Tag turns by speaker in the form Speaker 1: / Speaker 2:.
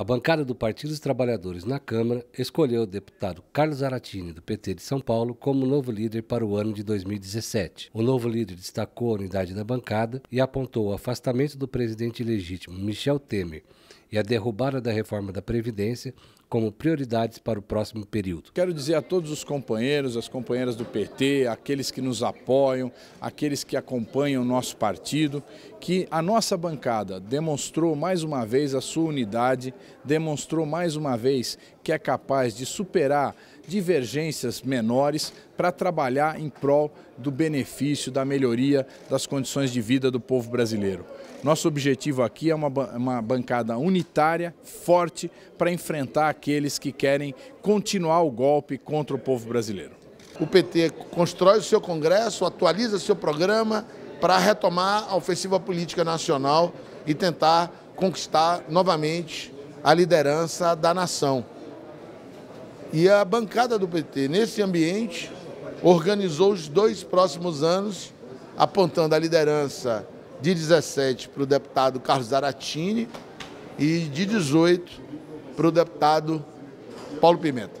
Speaker 1: A bancada do Partido dos Trabalhadores na Câmara escolheu o deputado Carlos Aratini, do PT de São Paulo, como novo líder para o ano de 2017. O novo líder destacou a unidade da bancada e apontou o afastamento do presidente legítimo Michel Temer e a derrubada da reforma da Previdência como prioridades para o próximo período. Quero dizer a todos os
Speaker 2: companheiros, as companheiras do PT, aqueles que nos apoiam, aqueles que acompanham o nosso partido, que a nossa bancada demonstrou mais uma vez a sua unidade, demonstrou mais uma vez que é capaz de superar divergências menores para trabalhar em prol do benefício, da melhoria das condições de vida do povo brasileiro. Nosso objetivo aqui é uma, uma bancada unitária, forte, para enfrentar aqueles que querem continuar o golpe contra o povo brasileiro. O PT constrói o seu Congresso, atualiza seu programa para
Speaker 3: retomar a ofensiva política nacional e tentar conquistar novamente a liderança da nação. E a bancada do PT, nesse ambiente, organizou os dois próximos anos, apontando a liderança de 17 para o deputado Carlos Zaratini e de 18 para o deputado Paulo Pimenta.